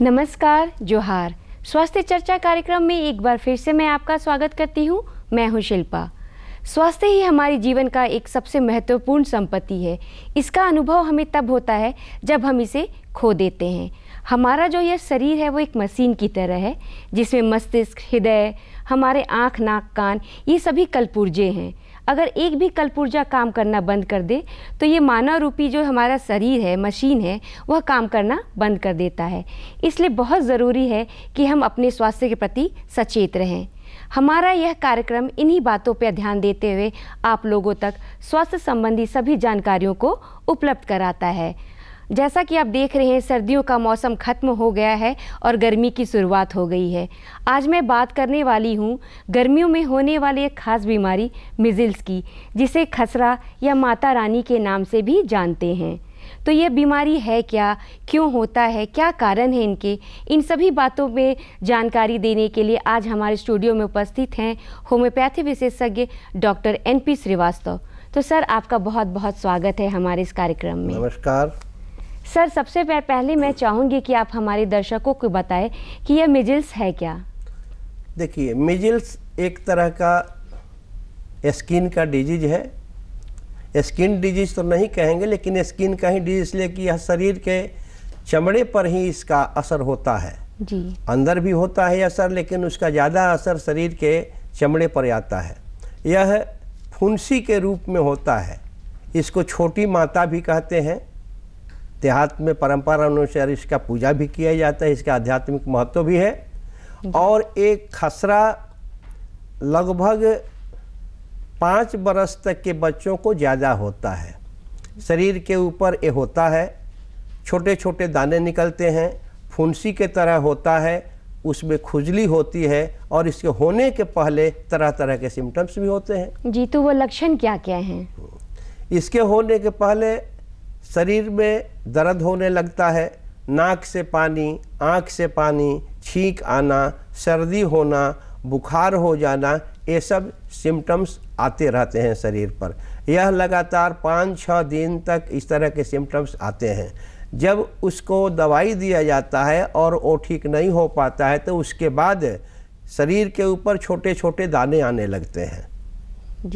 नमस्कार जोहार स्वास्थ्य चर्चा कार्यक्रम में एक बार फिर से मैं आपका स्वागत करती हूँ मैं हूँ शिल्पा स्वास्थ्य ही हमारे जीवन का एक सबसे महत्वपूर्ण संपत्ति है इसका अनुभव हमें तब होता है जब हम इसे खो देते हैं हमारा जो यह शरीर है वो एक मशीन की तरह है जिसमें मस्तिष्क हृदय हमारे आँख नाक कान ये सभी कलपुर्जे हैं अगर एक भी कलपुर्जा काम करना बंद कर दे तो ये मानव रूपी जो हमारा शरीर है मशीन है वह काम करना बंद कर देता है इसलिए बहुत ज़रूरी है कि हम अपने स्वास्थ्य के प्रति सचेत रहें हमारा यह कार्यक्रम इन्हीं बातों पर ध्यान देते हुए आप लोगों तक स्वास्थ्य संबंधी सभी जानकारियों को उपलब्ध कराता है जैसा कि आप देख रहे हैं सर्दियों का मौसम ख़त्म हो गया है और गर्मी की शुरुआत हो गई है आज मैं बात करने वाली हूँ गर्मियों में होने वाली एक खास बीमारी मिजिल्स की जिसे खसरा या माता रानी के नाम से भी जानते हैं तो यह बीमारी है क्या क्यों होता है क्या कारण है इनके इन सभी बातों में जानकारी देने के लिए आज हमारे स्टूडियो में उपस्थित हैं होम्योपैथी विशेषज्ञ डॉक्टर एन पी श्रीवास्तव तो सर आपका बहुत बहुत स्वागत है हमारे इस कार्यक्रम में नमस्कार सर सबसे पहले मैं चाहूँगी कि आप हमारे दर्शकों को बताएं कि यह मिजिल्स है क्या देखिए मिजिल्स एक तरह का स्किन का डिजीज है स्किन डिजीज तो नहीं कहेंगे लेकिन स्किन का ही डिजीज इसलिए कि यह शरीर के चमड़े पर ही इसका असर होता है जी अंदर भी होता है असर लेकिन उसका ज़्यादा असर शरीर के चमड़े पर आता है यह फुंसी के रूप में होता है इसको छोटी माता भी कहते हैं देहात में परंपरा अनुसार इसका पूजा भी किया जाता है इसका आध्यात्मिक महत्व भी है और एक खसरा लगभग पाँच बरस तक के बच्चों को ज़्यादा होता है शरीर के ऊपर ये होता है छोटे छोटे दाने निकलते हैं फुंसी के तरह होता है उसमें खुजली होती है और इसके होने के पहले तरह तरह के सिम्टम्स भी होते हैं जी तो वो लक्षण क्या क्या हैं इसके होने के पहले शरीर में दर्द होने लगता है नाक से पानी आँख से पानी छींक आना सर्दी होना बुखार हो जाना ये सब सिम्टम्स आते रहते हैं शरीर पर यह लगातार पाँच छः दिन तक इस तरह के सिम्टम्स आते हैं जब उसको दवाई दिया जाता है और वो ठीक नहीं हो पाता है तो उसके बाद शरीर के ऊपर छोटे छोटे दाने आने लगते हैं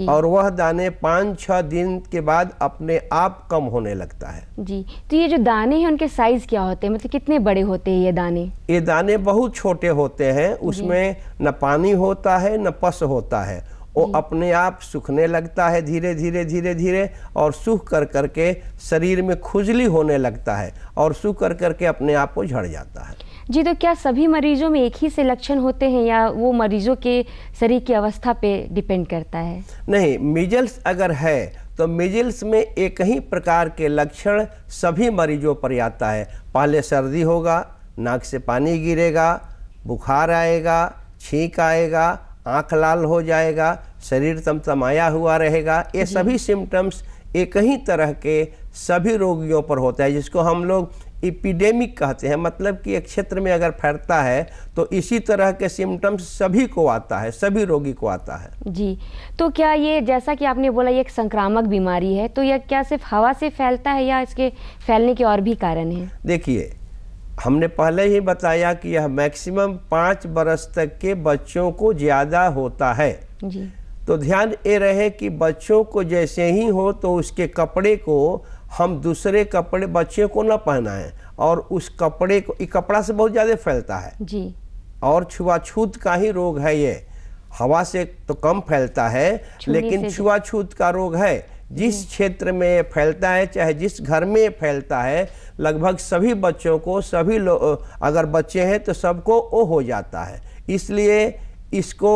और वह दाने पाँच छः दिन के बाद अपने आप कम होने लगता है जी तो ये जो दाने हैं उनके साइज क्या होते हैं मतलब कितने बड़े होते हैं ये दाने ये दाने बहुत छोटे होते हैं उसमें न पानी होता है न पस होता है वो अपने आप सूखने लगता है धीरे धीरे धीरे धीरे और सूख कर करके शरीर में खुजली होने लगता है और सूख कर करके अपने आप को झड़ जाता है जी तो क्या सभी मरीजों में एक ही से लक्षण होते हैं या वो मरीजों के शरीर की अवस्था पे डिपेंड करता है नहीं मिजल्स अगर है तो मिजल्स में एक ही प्रकार के लक्षण सभी मरीजों पर आता है पहले सर्दी होगा नाक से पानी गिरेगा बुखार आएगा छींक आएगा आँख लाल हो जाएगा शरीर तमतमाया हुआ रहेगा ये सभी सिम्टम्स एक ही तरह के सभी रोगियों पर होता है जिसको हम लोग इपिडेमिक कहते हैं मतलब कि एक क्षेत्र में अगर फैलता है तो इसी तरह के सिम्टम्स सभी को आता है सभी रोगी को आता है जी तो क्या ये जैसा कि आपने बोला ये एक संक्रामक बीमारी है तो यह क्या सिर्फ हवा से फैलता है या इसके फैलने के और भी कारण हैं देखिए हमने पहले ही बताया कि यह मैक्सिमम पाँच बरस तक के बच्चों को ज़्यादा होता है जी तो ध्यान ये रहे कि बच्चों को जैसे ही हो तो उसके कपड़े को हम दूसरे कपड़े बच्चे को ना पहनाएं और उस कपड़े को ये कपड़ा से बहुत ज़्यादा फैलता है जी और छुआछूत का ही रोग है ये हवा से तो कम फैलता है लेकिन छुआछूत का रोग है जिस क्षेत्र में फैलता है चाहे जिस घर में फैलता है लगभग सभी बच्चों को सभी लोग अगर बच्चे हैं तो सबको ओ हो जाता है इसलिए इसको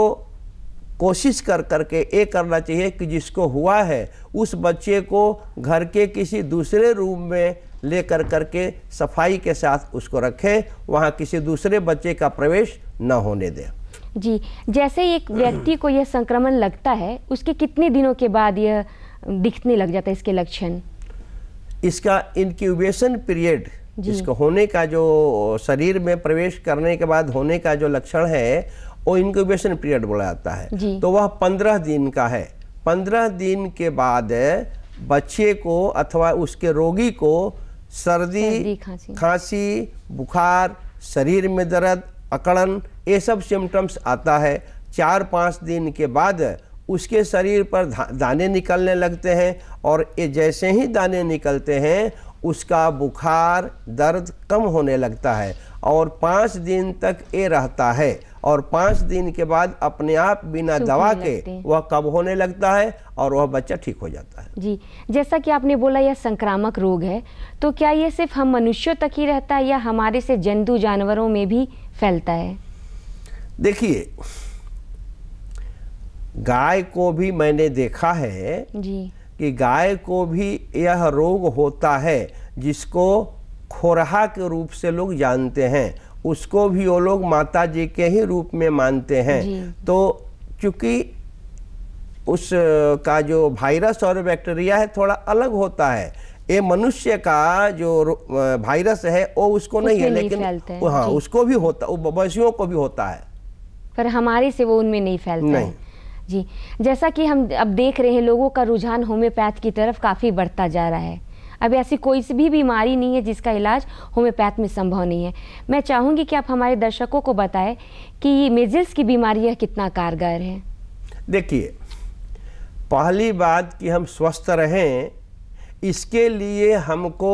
कोशिश कर करके ये करना चाहिए कि जिसको हुआ है उस बच्चे को घर के किसी दूसरे रूम में ले कर करके सफाई के साथ उसको रखें वहाँ किसी दूसरे बच्चे का प्रवेश न होने दें जी जैसे एक व्यक्ति को यह संक्रमण लगता है उसके कितने दिनों के बाद यह दिखने लग जाता है इसके लक्षण इसका इनक्यूबेशन पीरियड जिसको होने का जो शरीर में प्रवेश करने के बाद होने का जो लक्षण है वो इनक्यूबेशन पीरियड बोला जाता है तो वह पंद्रह दिन का है पंद्रह दिन के बाद बच्चे को अथवा उसके रोगी को सर्दी खांसी बुखार शरीर में दर्द अकड़न ये सब सिम्टम्स आता है चार पाँच दिन के बाद उसके शरीर पर दाने निकलने लगते हैं और ये जैसे ही दाने निकलते हैं उसका बुखार दर्द कम होने लगता है और पाँच दिन तक ये रहता है और पाँच दिन के बाद अपने आप बिना दवा के वह कब होने लगता है और वह बच्चा ठीक हो जाता है जी जैसा कि आपने बोला यह संक्रामक रोग है तो क्या ये सिर्फ हम मनुष्यों तक ही रहता है या हमारे से जंतु जानवरों में भी फैलता है देखिए गाय को भी मैंने देखा है जी कि गाय को भी यह रोग होता है जिसको खोरहा के रूप से लोग जानते हैं उसको भी वो लोग माता जी के ही रूप में मानते हैं तो चूंकि उस का जो वायरस और बैक्टीरिया है थोड़ा अलग होता है ये मनुष्य का जो वायरस है वो उसको नहीं है लेकिन हाँ उसको भी होता मवेशियों को भी होता है पर हमारे से वो उनमें नहीं फैलता नहीं। है। जी जैसा कि हम अब देख रहे हैं लोगों का रुझान होम्योपैथ की तरफ काफ़ी बढ़ता जा रहा है अब ऐसी कोई सी भी बीमारी नहीं है जिसका इलाज होम्योपैथ में संभव नहीं है मैं चाहूँगी कि आप हमारे दर्शकों को बताएं कि ये मेजल्स की बीमारी यह कितना कारगर है देखिए पहली बात कि हम स्वस्थ रहें इसके लिए हमको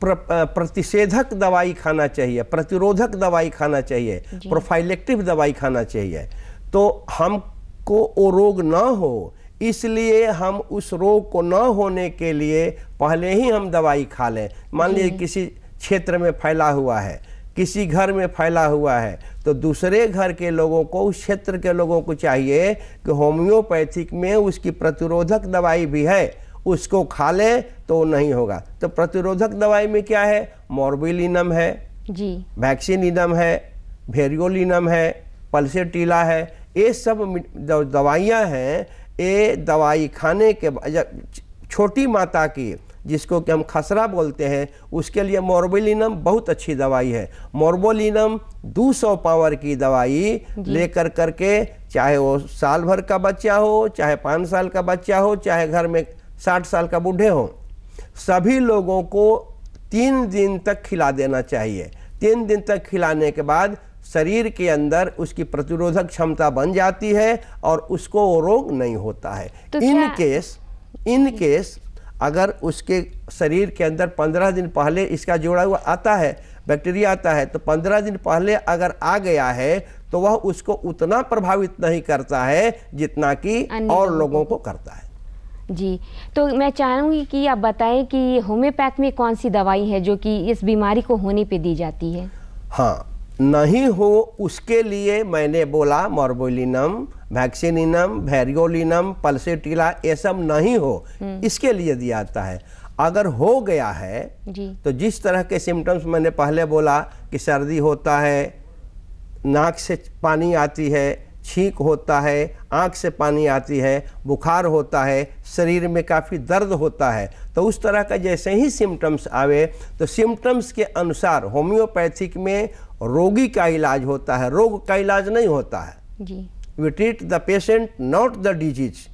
प्र, प्रतिषेधक दवाई खाना चाहिए प्रतिरोधक दवाई खाना चाहिए प्रोफाइलेक्टिव दवाई खाना चाहिए तो हमको वो रोग ना हो इसलिए हम उस रोग को न होने के लिए पहले ही हम दवाई खा लें मान लीजिए किसी क्षेत्र में फैला हुआ है किसी घर में फैला हुआ है तो दूसरे घर के लोगों को उस क्षेत्र के लोगों को चाहिए कि होम्योपैथिक में उसकी प्रतिरोधक दवाई भी है उसको खा लें तो नहीं होगा तो प्रतिरोधक दवाई में क्या है मोरबिलिनम है जी वैक्सीनिनम है भेरियोलिनम है पल्सेटीला है ये सब दवाइयाँ हैं ये दवाई खाने के छोटी माता की जिसको कि हम खसरा बोलते हैं उसके लिए मोरबोलिनम बहुत अच्छी दवाई है मोरबोलिनम 200 पावर की दवाई लेकर करके चाहे वो साल भर का बच्चा हो चाहे पाँच साल का बच्चा हो चाहे घर में साठ साल का बूढ़े हो सभी लोगों को तीन दिन तक खिला देना चाहिए तीन दिन तक खिलाने के बाद शरीर के अंदर उसकी प्रतिरोधक क्षमता बन जाती है और उसको वो रोग नहीं होता है तो इन केस इन केस अगर उसके शरीर के अंदर पंद्रह दिन पहले इसका जोड़ा हुआ आता है बैक्टीरिया आता है तो पंद्रह दिन पहले अगर आ गया है तो वह उसको उतना प्रभावित नहीं करता है जितना कि और लोगों को करता है जी तो मैं चाहूँगी कि आप बताएं कि होम्योपैथ में कौन सी दवाई है जो कि इस बीमारी को होने पे दी जाती है हाँ नहीं हो उसके लिए मैंने बोला मॉर्बोलिनम वैक्सीनिनम वेरियोलिनम पल्सेटिला ये सब नहीं हो हम्म। इसके लिए दिया जाता है अगर हो गया है तो जिस तरह के सिम्टम्स मैंने पहले बोला कि सर्दी होता है नाक से पानी आती है छींक होता है आँख से पानी आती है बुखार होता है शरीर में काफ़ी दर्द होता है तो उस तरह का जैसे ही सिम्टम्स आवे तो सिम्टम्स के अनुसार होम्योपैथिक में रोगी का इलाज होता है रोग का इलाज नहीं होता है जी we treat the patient not the disease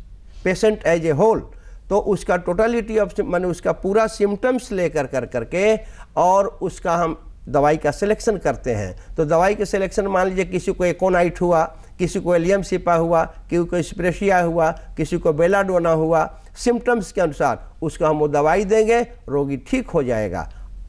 patient as a whole तो उसका टोटलिटी ऑफ मैंने उसका पूरा सिम्टम्स लेकर कर करके और उसका हम दवाई का सिलेक्शन करते हैं तो दवाई के सिलेक्शन मान लीजिए किसी को एकोनाइट हुआ किसी को एलियम सिपा हुआ किसी को स्प्रेशिया हुआ किसी को बेलाडोना हुआ सिम्टम्स के अनुसार उसका हम वो दवाई देंगे रोगी ठीक हो जाएगा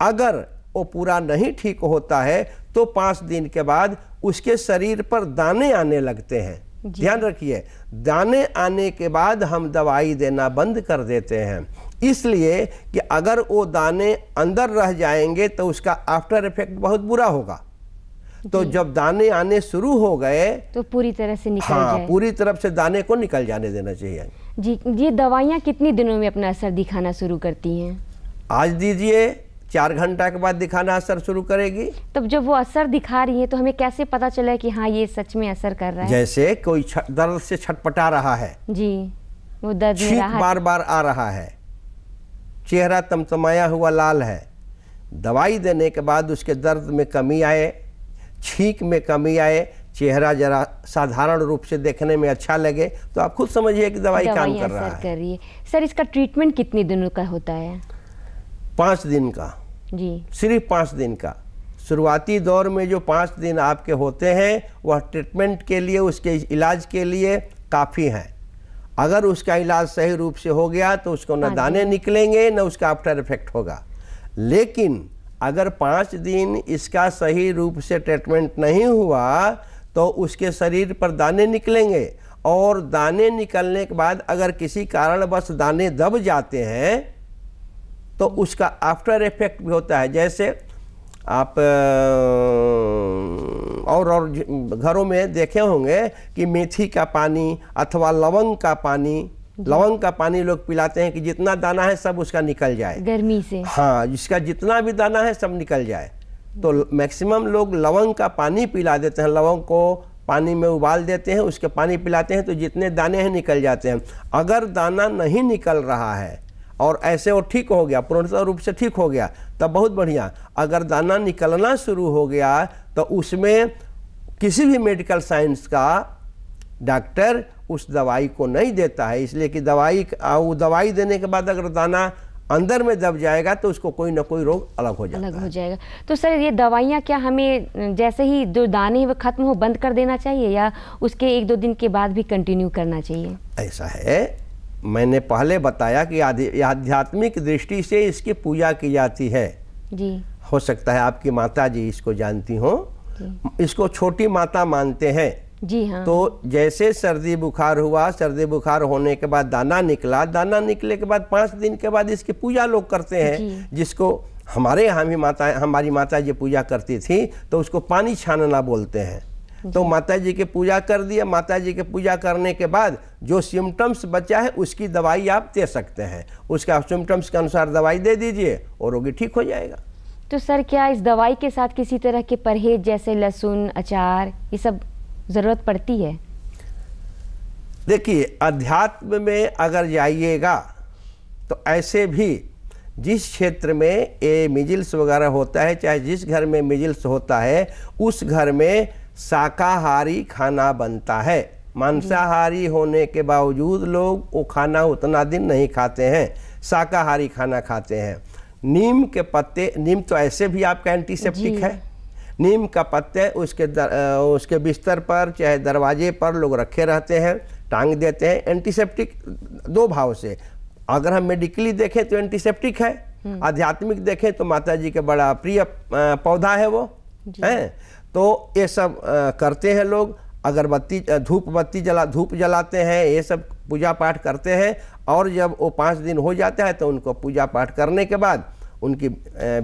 अगर वो पूरा नहीं ठीक होता है तो पाँच दिन के बाद उसके शरीर पर दाने आने लगते हैं ध्यान रखिए दाने आने के बाद हम दवाई देना बंद कर देते हैं इसलिए कि अगर वो दाने अंदर रह जाएंगे तो उसका आफ्टर इफेक्ट बहुत बुरा होगा तो जब दाने आने शुरू हो गए तो पूरी तरह से निकल हाँ, जाए। पूरी तरफ से दाने को निकल जाने देना चाहिए जी ये दवाइयाँ कितने दिनों में अपना असर दिखाना शुरू करती हैं आज दीजिए चार घंटा के बाद दिखाना असर शुरू करेगी तब जब वो असर दिखा रही है तो हमें कैसे पता चला कि हाँ ये सच में असर कर रहा है जैसे कोई दर्द से छटपटा रहा है जी वो दर्द बार बार आ रहा है चेहरा तमतमाया हुआ लाल है दवाई देने के बाद उसके दर्द में कमी आए छींक में कमी आए चेहरा जरा साधारण रूप से देखने में अच्छा लगे तो आप खुद समझिए कि दवाई काम कर रहा है कर है सर इसका ट्रीटमेंट कितने दिनों का होता है पाँच दिन का जी सिर्फ पाँच दिन का शुरुआती दौर में जो पाँच दिन आपके होते हैं वह ट्रीटमेंट के लिए उसके इलाज के लिए काफ़ी हैं अगर उसका इलाज सही रूप से हो गया तो उसको न हाँ दाने निकलेंगे न उसका आफ्टर इफेक्ट होगा लेकिन अगर पाँच दिन इसका सही रूप से ट्रीटमेंट नहीं हुआ तो उसके शरीर पर दाने निकलेंगे और दाने निकलने के बाद अगर किसी कारणवश दाने दब जाते हैं तो उसका आफ्टर इफेक्ट भी होता है जैसे आप और और घरों में देखे होंगे कि मेथी का पानी अथवा लवंग का पानी लवंग का पानी लोग पिलाते हैं कि जितना दाना है सब उसका निकल जाए गर्मी से हाँ जिसका जितना भी दाना है सब निकल जाए तो मैक्सिमम लोग लवंग का पानी पिला देते हैं लवंग को पानी में उबाल देते हैं उसके पानी पिलाते हैं तो जितने दाने हैं निकल जाते हैं अगर दाना नहीं निकल रहा है और ऐसे वो ठीक हो गया पूर्णतः रूप से ठीक हो गया तब बहुत बढ़िया अगर दाना निकलना शुरू हो गया तो उसमें किसी भी मेडिकल साइंस का डॉक्टर उस दवाई को नहीं देता है इसलिए कि दवाई वो दवाई देने के बाद अगर दाना अंदर में दब जाएगा तो उसको कोई ना कोई रोग अलग हो जाएगा अलग हो जाएगा तो सर ये दवाइयाँ क्या हमें जैसे ही जो दाने वो खत्म हो बंद कर देना चाहिए या उसके एक दो दिन के बाद भी कंटिन्यू करना चाहिए ऐसा है मैंने पहले बताया कि आध्यात्मिक दृष्टि से इसकी पूजा की जाती है जी हो सकता है आपकी माता जी इसको जानती हों इसको छोटी माता मानते हैं जी हाँ तो जैसे सर्दी बुखार हुआ सर्दी बुखार होने के बाद दाना निकला दाना निकले के बाद पांच दिन के बाद इसकी पूजा लोग करते हैं जिसको हमारे यहाँ भी माता हमारी माता जी पूजा करती थी तो उसको पानी छानना बोलते हैं तो माता जी की पूजा कर दिया माता जी की पूजा करने के बाद जो सिम्टम्स बचा है उसकी दवाई आप दे सकते हैं उसका सिम्टम्स के अनुसार दवाई दे दीजिए और रोगी ठीक हो जाएगा तो सर क्या इस दवाई के साथ किसी तरह के परहेज जैसे लहसुन अचार ये सब ज़रूरत पड़ती है देखिए अध्यात्म में अगर जाइएगा तो ऐसे भी जिस क्षेत्र में ये मिजिल्स वगैरह होता है चाहे जिस घर में मिजिल्स होता है उस घर में शाकाहारी खाना बनता है मांसाहारी होने के बावजूद लोग वो खाना उतना दिन नहीं खाते हैं शाकाहारी खाना खाते हैं नीम के पत्ते नीम तो ऐसे भी आपका एंटीसेप्टिक है नीम का पत्ते उसके दर, उसके बिस्तर पर चाहे दरवाजे पर लोग रखे रहते हैं टांग देते हैं एंटीसेप्टिक दो भाव से अगर हम मेडिकली देखें तो एंटीसेप्टिक है हम्म। आध्यात्मिक देखें तो माता जी के बड़ा प्रिय पौधा है वो है तो ये सब करते हैं लोग अगरबत्ती धूप बत्ती जला धूप जलाते हैं ये सब पूजा पाठ करते हैं और जब वो पाँच दिन हो जाता है तो उनको पूजा पाठ करने के बाद उनकी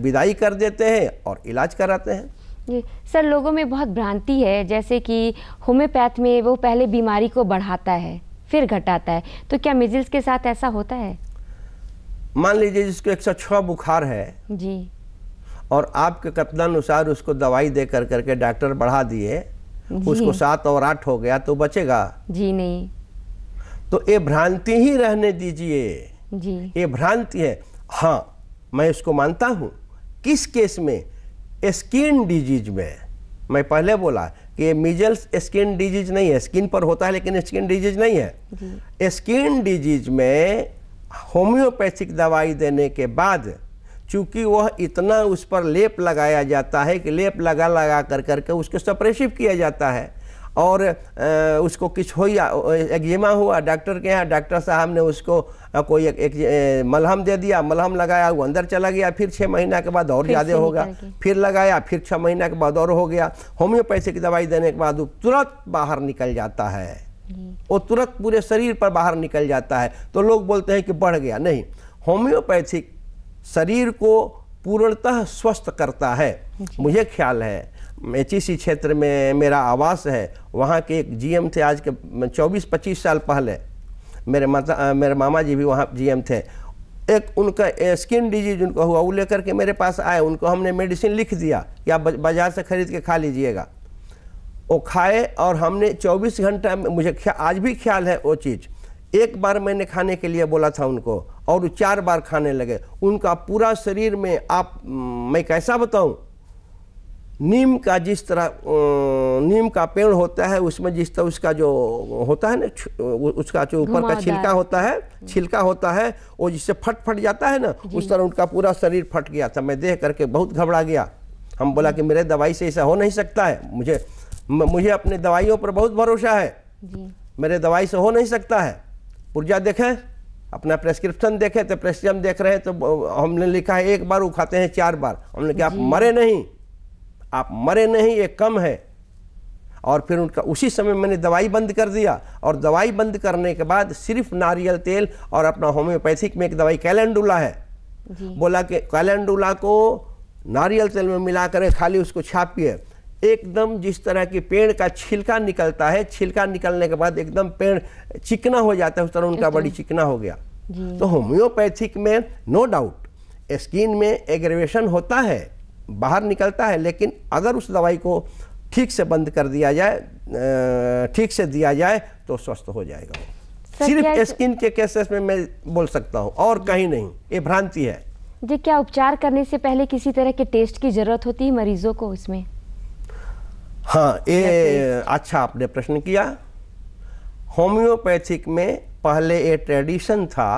विदाई कर देते हैं और इलाज कराते हैं जी सर लोगों में बहुत भ्रांति है जैसे कि होम्योपैथ में वो पहले बीमारी को बढ़ाता है फिर घटाता है तो क्या मिजिल्स के साथ ऐसा होता है मान लीजिए जिसको 106 बुखार है जी और आपके कथनानुसार उसको दवाई दे कर करके डॉक्टर बढ़ा दिए उसको सात और आठ हो गया तो बचेगा जी नहीं तो ये भ्रांति ही रहने दीजिए जी ये भ्रांति है हाँ मैं इसको मानता हूँ किस केस में स्किन डिजीज में मैं पहले बोला कि मिजल्स स्किन डिजीज नहीं है स्किन पर होता है लेकिन स्किन डिजीज नहीं है स्किन डिजीज में होम्योपैथिक दवाई देने के बाद चूंकि वह इतना उस पर लेप लगाया जाता है कि लेप लगा लगा कर करके उसके सप्रेसिव किया जाता है और उसको कुछ हो या एग्जिमा हुआ डॉक्टर के यहाँ डॉक्टर साहब ने उसको कोई एक, एक, मलहम दे दिया मलहम लगाया वो अंदर चला गया फिर छः महीना के बाद और ज़्यादा होगा फिर लगाया फिर छः महीना के बाद और हो गया होम्योपैथिक दवाई देने के बाद वो तुरंत बाहर निकल जाता है वो तुरंत पूरे शरीर पर बाहर निकल जाता है तो लोग बोलते हैं कि बढ़ गया नहीं होम्योपैथिक शरीर को पूर्णतः स्वस्थ करता है मुझे ख्याल है सी क्षेत्र में मेरा आवास है वहाँ के एक जीएम थे आज के 24-25 साल पहले मेरे माता मेरे मामा जी भी वहाँ जीएम थे एक उनका स्किन डिजीज उनको हुआ वो लेकर के मेरे पास आए उनको हमने मेडिसिन लिख दिया कि आप बाज़ार से ख़रीद के खा लीजिएगा वो खाए और हमने 24 घंटा मुझे आज भी ख्याल है वो चीज़ एक बार मैंने खाने के लिए बोला था उनको और चार बार खाने लगे उनका पूरा शरीर में आप मैं कैसा बताऊं नीम का जिस तरह नीम का पेड़ होता है उसमें जिस तरह उसका जो होता है ना उसका जो ऊपर का छिलका होता है छिलका होता है वो जिससे फट फट जाता है ना उस तरह उनका पूरा शरीर फट गया था मैं देख करके बहुत घबरा गया हम बोला कि मेरे दवाई से ऐसा हो नहीं सकता है मुझे मुझे अपने दवाइयों पर बहुत भरोसा है मेरे दवाई से हो नहीं सकता है पुर्जा देखें अपना प्रेस्क्रिप्शन देखे तो प्रेस्क्रिप्शन देख रहे हैं तो हमने लिखा है एक बार उखाते हैं चार बार हमने कहा आप मरे नहीं आप मरे नहीं ये कम है और फिर उनका उसी समय मैंने दवाई बंद कर दिया और दवाई बंद करने के बाद सिर्फ नारियल तेल और अपना होम्योपैथिक में एक दवाई कैलेंडुला है बोला कि कैलेंडुला को नारियल तेल में मिला खाली उसको छापिए एकदम जिस तरह की पेड़ का छिलका निकलता है छिलका निकलने के बाद एकदम पेड़ चिकना हो जाता है उस तरह उनका बड़ी चिकना हो गया तो होम्योपैथिक में नो डाउट स्किन में एग्रेवेशन होता है बाहर निकलता है लेकिन अगर उस दवाई को ठीक से बंद कर दिया जाए ठीक से दिया जाए तो स्वस्थ हो जाएगा सिर्फ स्किन के केसेस में मैं बोल सकता हूँ और कहीं नहीं ये भ्रांति है जी क्या उपचार करने से पहले किसी तरह के टेस्ट की जरूरत होती है मरीजों को इसमें हाँ ये अच्छा आपने प्रश्न किया होम्योपैथिक में पहले ये ट्रेडिशन था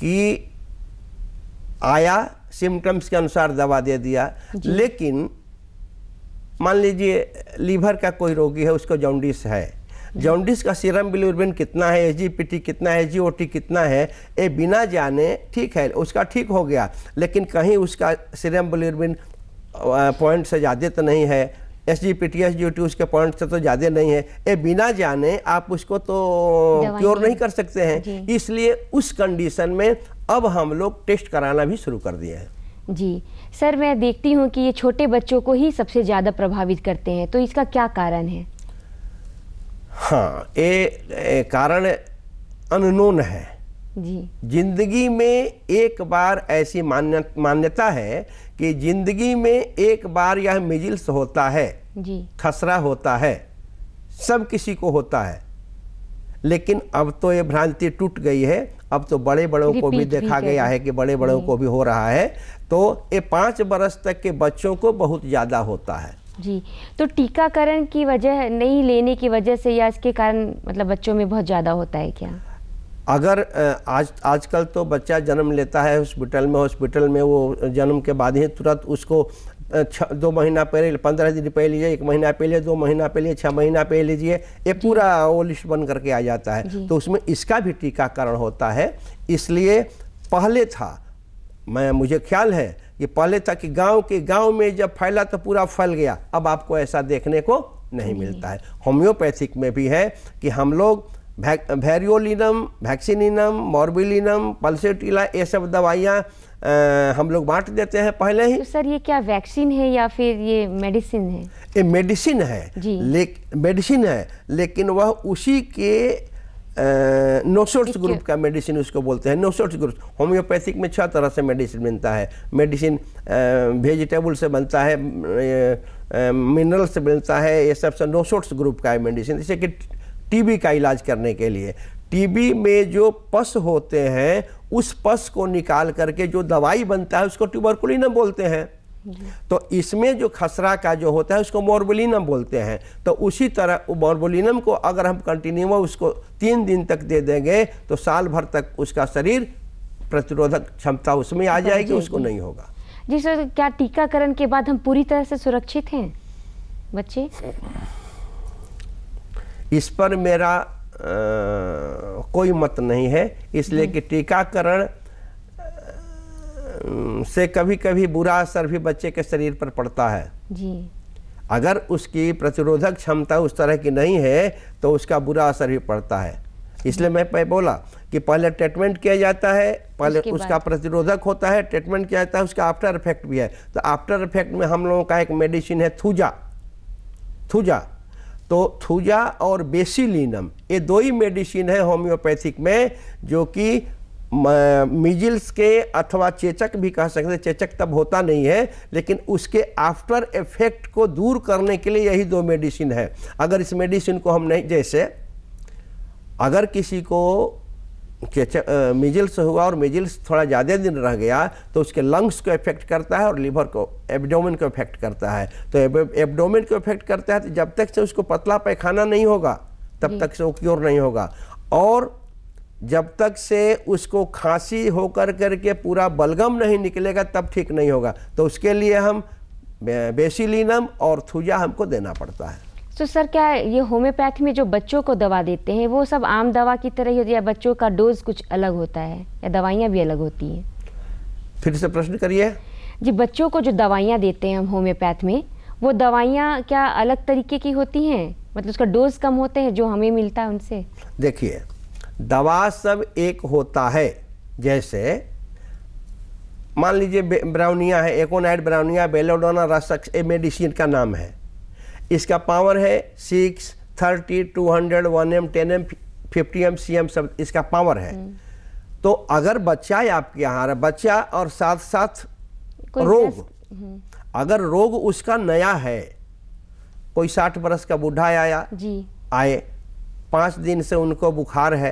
कि आया सिम्टम्स के अनुसार दवा दे दिया लेकिन मान लीजिए लीवर का कोई रोगी है उसको जॉन्डिस है जॉन्डिस का सीरम बिलिवरबिन कितना है एजीपीटी कितना है एजीओटी कितना है ये बिना जाने ठीक है उसका ठीक हो गया लेकिन कहीं उसका सीरम बिलिवरबिन पॉइंट से ज़्यादा तो नहीं है S G P T S G T उसके पॉइंट से तो ज़्यादा नहीं है ये बिना जाने आप उसको तो क्योर नहीं कर सकते हैं इसलिए उस कंडीशन में अब हम लोग टेस्ट कराना भी शुरू कर दिए हैं जी सर मैं देखती हूँ कि ये छोटे बच्चों को ही सबसे ज़्यादा प्रभावित करते हैं तो इसका क्या कारण है हाँ ये कारण अननोन है जी जिंदगी में एक बार ऐसी मान्यता है कि जिंदगी में एक बार यह मिजिल्स होता है खसरा होता है सब किसी को होता है लेकिन अब तो ये भ्रांति टूट गई है अब तो बड़े बड़ों को भी देखा गया है कि बड़े बड़ों को भी हो रहा है तो ये पांच बरस तक के बच्चों को बहुत ज़्यादा होता है जी तो टीकाकरण की वजह नहीं लेने की वजह से या इसके कारण मतलब बच्चों में बहुत ज़्यादा होता है क्या अगर आज आजकल तो बच्चा जन्म लेता है हॉस्पिटल में हॉस्पिटल में वो जन्म के बाद ही तुरंत उसको दो महीना पहले पंद्रह दिन पहले लीजिए एक महीना पहले दो महीना पहले छः महीना पहले लीजिए ये पूरा वो लिस्ट बन करके आ जाता है तो उसमें इसका भी टीकाकरण होता है इसलिए पहले था मैं मुझे ख्याल है कि पहले था कि गांव के गांव में जब फैला तो पूरा फैल गया अब आपको ऐसा देखने को नहीं मिलता है होम्योपैथिक में भी है कि हम लोग वैरियोलिनम वैक्सीनिनम मॉर्बिलिनम पल्सेटिला ये सब दवाइयाँ हम लोग बांट देते हैं पहले ही तो सर ये क्या वैक्सीन है या फिर ये मेडिसिन है ये मेडिसिन है मेडिसिन है लेकिन वह उसी के नोसोट्स ग्रुप का मेडिसिन उसको बोलते हैं नोसोट्स ग्रुप होम्योपैथिक में छह तरह से मेडिसिन बनता है मेडिसिन वेजिटेबल से बनता है मिनरल से बनता है ये सब से नोसोट्स ग्रुप का है मेडिसिन जैसे कि टीबी का इलाज करने के लिए टीबी में जो पस होते हैं उस पस को निकाल करके जो दवाई बनता है उसको ट्यूबरकुलिनम बोलते हैं तो इसमें जो खसरा का जो होता है उसको मोरबुलिनम बोलते हैं तो उसी तरह मोरबुलिनम को अगर हम कंटिन्यू उसको तीन दिन तक दे देंगे तो साल भर तक उसका शरीर प्रतिरोधक क्षमता उसमें आ जाएगी उसको नहीं होगा जी सर क्या टीकाकरण के बाद हम पूरी तरह से सुरक्षित हैं बच्चे इस पर मेरा आ, कोई मत नहीं है इसलिए कि टीकाकरण से कभी कभी बुरा असर भी बच्चे के शरीर पर पड़ता है जी अगर उसकी प्रतिरोधक क्षमता उस तरह की नहीं है तो उसका बुरा असर भी पड़ता है इसलिए मैं बोला कि पहले ट्रीटमेंट किया जाता है पहले उसका प्रतिरोधक होता है ट्रीटमेंट किया जाता है उसका आफ्टर इफेक्ट भी है तो आफ्टर इफेक्ट में हम लोगों का एक मेडिसिन है थूजा थूजा तो थूजा और बेसिलिनम ये दो ही मेडिसिन है होम्योपैथिक में जो कि मिजिल्स के अथवा चेचक भी कह सकते हैं चेचक तब होता नहीं है लेकिन उसके आफ्टर इफेक्ट को दूर करने के लिए यही दो मेडिसिन है अगर इस मेडिसिन को हम नहीं जैसे अगर किसी को के मिजिल्स अच्छा, हुआ और मिजिल्स थोड़ा ज़्यादा दिन रह गया तो उसके लंग्स को इफेक्ट करता है और लीवर को एबडोमिन को इफेक्ट करता है तो एबडोमिन को इफेक्ट करता है तो जब तक से उसको पतला पैखाना नहीं होगा तब तक से वो क्योर नहीं होगा और जब तक से उसको खांसी होकर करके पूरा बलगम नहीं निकलेगा तब ठीक नहीं होगा तो उसके लिए हम बेसिलिनम और थूजा हमको देना पड़ता है तो सर क्या ये होम्योपैथी में जो बच्चों को दवा देते हैं वो सब आम दवा की तरह ही होती है या बच्चों का डोज कुछ अलग होता है या दवाइयाँ भी अलग होती हैं फिर से प्रश्न करिए जी बच्चों को जो दवाइयाँ देते हैं हम होम्योपैथ में वो दवाइयाँ क्या अलग तरीके की होती हैं मतलब उसका डोज कम होते हैं जो हमें मिलता है उनसे देखिए दवा सब एक होता है जैसे मान लीजिए ब्राउनिया है aconite bryonia belladonna rhus tox a medicine का नाम है इसका पावर है six thirty two hundred one M ten M fifty M C M सब इसका पावर है हम्म। तो अगर बच्चा है आपके यहाँ बच्चा और साथ साथ रोग हम्म। अगर रोग उसका नया है कोई साठ बरस का बूढ़ा आया जी आए पाँच दिन से उनको बुखार है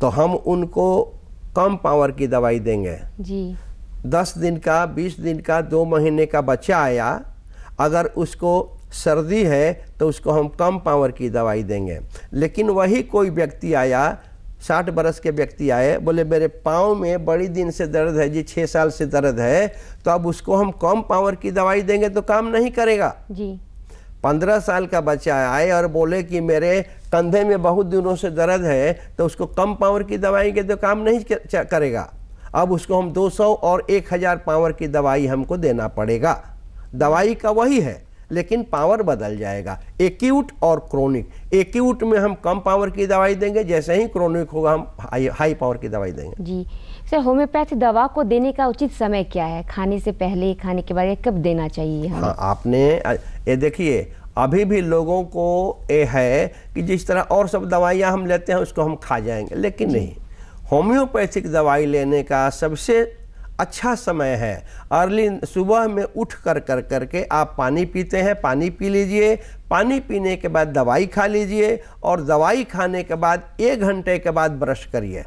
तो हम उनको कम पावर की दवाई देंगे जी दस दिन का बीस दिन का दो महीने का बच्चा आया अगर उसको सर्दी है तो उसको हम कम पावर की दवाई देंगे लेकिन वही कोई व्यक्ति आया साठ बरस के व्यक्ति आए बोले मेरे पाँव में बड़ी दिन से दर्द है जी छः साल से दर्द है तो अब उसको हम कम पावर की दवाई देंगे तो काम नहीं करेगा जी पंद्रह साल का बच्चा आए और बोले कि मेरे कंधे में बहुत दिनों से दर्द है तो उसको कम पावर की दवाई के तो काम नहीं करेगा अब उसको हम 200 और 1000 पावर की दवाई हमको देना पड़ेगा दवाई का वही है लेकिन पावर बदल जाएगा एक्यूट और क्रोनिक एक्यूट में हम कम पावर की दवाई देंगे जैसे ही क्रोनिक होगा हम हाई हाई पावर की दवाई देंगे जी सर होम्योपैथी दवा को देने का उचित समय क्या है खाने से पहले खाने के बाद कब देना चाहिए हमें? हाँ आपने ये देखिए अभी भी लोगों को ये है कि जिस तरह और सब दवाइयाँ हम लेते हैं उसको हम खा जाएंगे लेकिन नहीं होम्योपैथिक दवाई लेने का सबसे अच्छा समय है अर्ली सुबह में उठ कर कर करके आप पानी पीते हैं पानी पी लीजिए पानी पीने के बाद दवाई खा लीजिए और दवाई खाने के बाद एक घंटे के बाद ब्रश करिए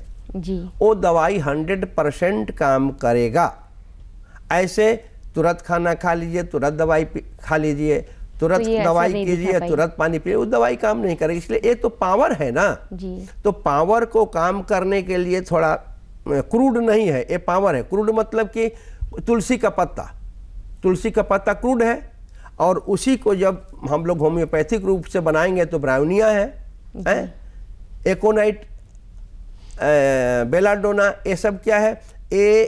जी वो दवाई हंड्रेड परसेंट काम करेगा ऐसे तुरंत खाना खा लीजिए तुरंत दवाई खा लीजिए तुरंत तो दवाई कीजिए तुरंत पानी पीजिए वो दवाई काम नहीं करेगी इसलिए ये तो पावर है ना जी। तो पावर को काम करने के लिए थोड़ा क्रूड नहीं है ये पावर है क्रूड मतलब कि तुलसी का पत्ता तुलसी का पत्ता क्रूड है और उसी को जब हम लोग होम्योपैथिक रूप से बनाएंगे तो ब्राउनिया है एकोनाइट बेलाडोना ये सब क्या है ये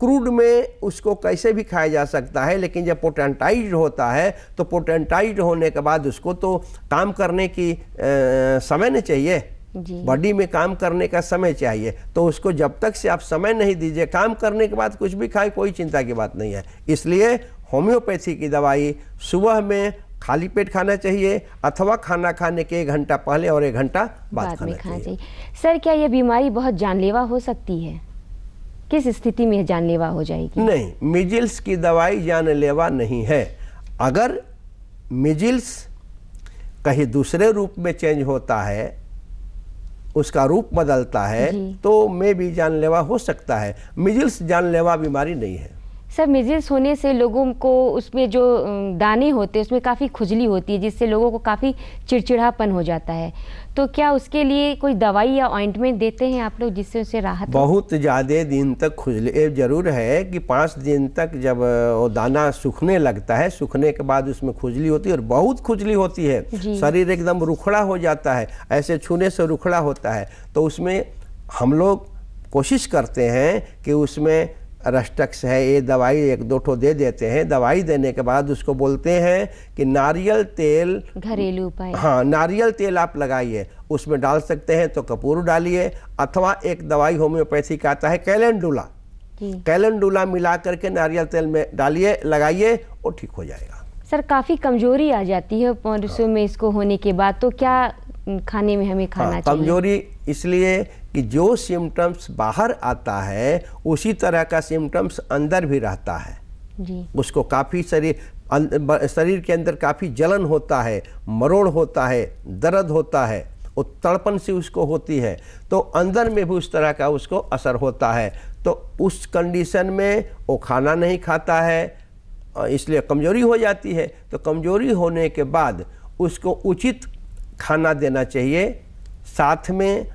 क्रूड में उसको कैसे भी खाया जा सकता है लेकिन जब पोटेंटाइज होता है तो पोटेंटाइज होने के बाद उसको तो काम करने की आ, समय नहीं चाहिए बॉडी में काम करने का समय चाहिए तो उसको जब तक से आप समय नहीं दीजिए काम करने के बाद कुछ भी खाए कोई चिंता की बात नहीं है इसलिए होम्योपैथी की दवाई सुबह में खाली पेट खाना चाहिए अथवा खाना खाने के एक घंटा पहले और एक घंटा बाद, खाना, में खाना चाहिए सर क्या यह बीमारी बहुत जानलेवा हो सकती है किस स्थिति में जानलेवा हो जाएगी नहीं मिजिल्स की दवाई जानलेवा नहीं है अगर मिजिल्स कहीं दूसरे रूप में चेंज होता है उसका रूप बदलता है तो मे भी जानलेवा हो सकता है मिजिल्स जानलेवा बीमारी नहीं है सर मिजिल्स होने से लोगों को उसमें जो दाने होते हैं उसमें काफ़ी खुजली होती है जिससे लोगों को काफ़ी चिड़चिड़ापन हो जाता है तो क्या उसके लिए कोई दवाई या ऑइंटमेंट देते हैं आप लोग जिससे उसे राहत बहुत ज़्यादा दिन तक खुजली ज़रूर है कि पाँच दिन तक जब वो दाना सूखने लगता है सूखने के बाद उसमें खुजली होती है और बहुत खुजली होती है शरीर एकदम रुखड़ा हो जाता है ऐसे छूने से रुखड़ा होता है तो उसमें हम लोग कोशिश करते हैं कि उसमें रस्टक्स है ये दवाई एक दो ठो दे देते हैं दवाई देने के बाद उसको बोलते हैं कि नारियल तेल घरेलू उपाय हाँ नारियल तेल आप लगाइए उसमें डाल सकते हैं तो कपूर डालिए अथवा एक दवाई होम्योपैथी का आता है कैलेंडुला कैलेंडुला मिला करके नारियल तेल में डालिए लगाइए और ठीक हो जाएगा सर काफ़ी कमजोरी आ जाती है हाँ। में इसको होने के बाद तो क्या खाने में हमें खाना हाँ, कमजोरी इसलिए कि जो सिम्टम्स बाहर आता है उसी तरह का सिम्टम्स अंदर भी रहता है जी। उसको काफ़ी शरीर अं, शरीर के अंदर काफ़ी जलन होता है मरोड़ होता है दर्द होता है वो तड़पन सी उसको होती है तो अंदर में भी उस तरह का उसको असर होता है तो उस कंडीशन में वो खाना नहीं खाता है इसलिए कमज़ोरी हो जाती है तो कमज़ोरी होने के बाद उसको उचित खाना देना चाहिए साथ में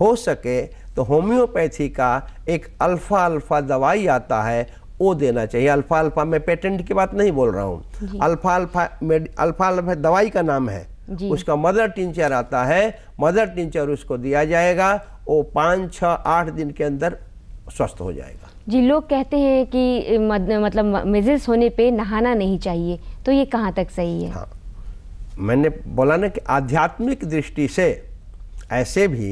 हो सके तो होम्योपैथी का एक अल्फ़ा अल्फ़ा दवाई आता है वो देना चाहिए अल्फ़ा अल्फ़ा मैं पेटेंट की बात नहीं बोल रहा हूँ अल्फ़ा अल्फ़ा अल्फ़ा अल्फ़ा दवाई का नाम है उसका मदर टिंचर आता है मदर टिंचर उसको दिया जाएगा वो पाँच छः आठ दिन के अंदर स्वस्थ हो जाएगा जी लोग कहते हैं कि मतलब मिजिज होने पे नहाना नहीं चाहिए तो ये कहाँ तक सही है हाँ मैंने बोला ना कि आध्यात्मिक दृष्टि से ऐसे भी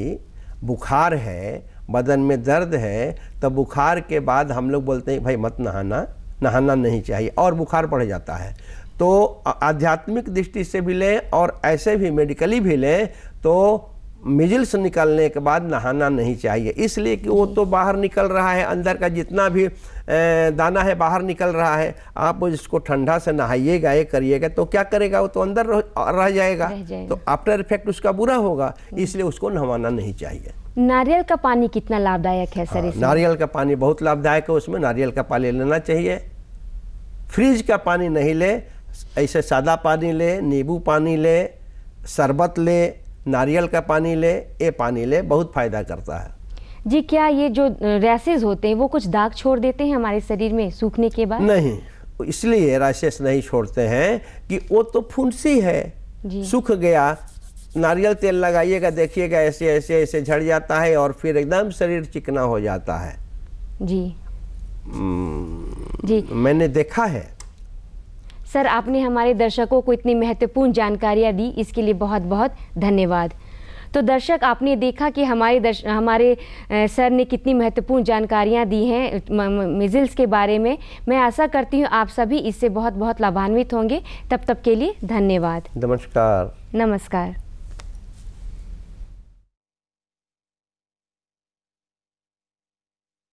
बुखार है बदन में दर्द है तो बुखार के बाद हम लोग बोलते हैं भाई मत नहाना नहाना नहीं चाहिए और बुखार पड़ जाता है तो आध्यात्मिक दृष्टि से भी लें और ऐसे भी मेडिकली भी लें तो मिजिल्स निकलने के बाद नहाना नहीं चाहिए इसलिए कि वो तो बाहर निकल रहा है अंदर का जितना भी दाना है बाहर निकल रहा है आप इसको ठंडा से नहाइएगा ये करिएगा तो क्या करेगा वो तो अंदर रह जाएगा, जाएगा। तो आफ्टर इफेक्ट उसका बुरा होगा इसलिए उसको नहाना नहीं चाहिए नारियल का पानी कितना लाभदायक है सर हाँ, नारियल का पानी बहुत लाभदायक है उसमें नारियल का पानी लेना चाहिए फ्रिज का पानी नहीं ले ऐसे सादा पानी ले नींबू पानी ले शरबत ले नारियल का पानी ले ये पानी ले बहुत फ़ायदा करता है जी क्या ये जो रैसेज होते हैं वो कुछ दाग छोड़ देते हैं हमारे शरीर में सूखने के बाद नहीं इसलिए रैसेस नहीं छोड़ते हैं कि वो तो फुंसी है सूख गया नारियल तेल लगाइएगा देखिएगा ऐसे ऐसे ऐसे झड़ जाता है और फिर एकदम शरीर चिकना हो जाता है जी हम्म, जी मैंने देखा है सर आपने हमारे दर्शकों को इतनी महत्वपूर्ण जानकारियाँ दी इसके लिए बहुत बहुत धन्यवाद तो दर्शक आपने देखा कि हमारे दर्श हमारे सर ने कितनी महत्वपूर्ण जानकारियाँ दी हैं मिजिल्स के बारे में मैं आशा करती हूँ आप सभी इससे बहुत बहुत लाभान्वित होंगे तब तक के लिए धन्यवाद नमस्कार नमस्कार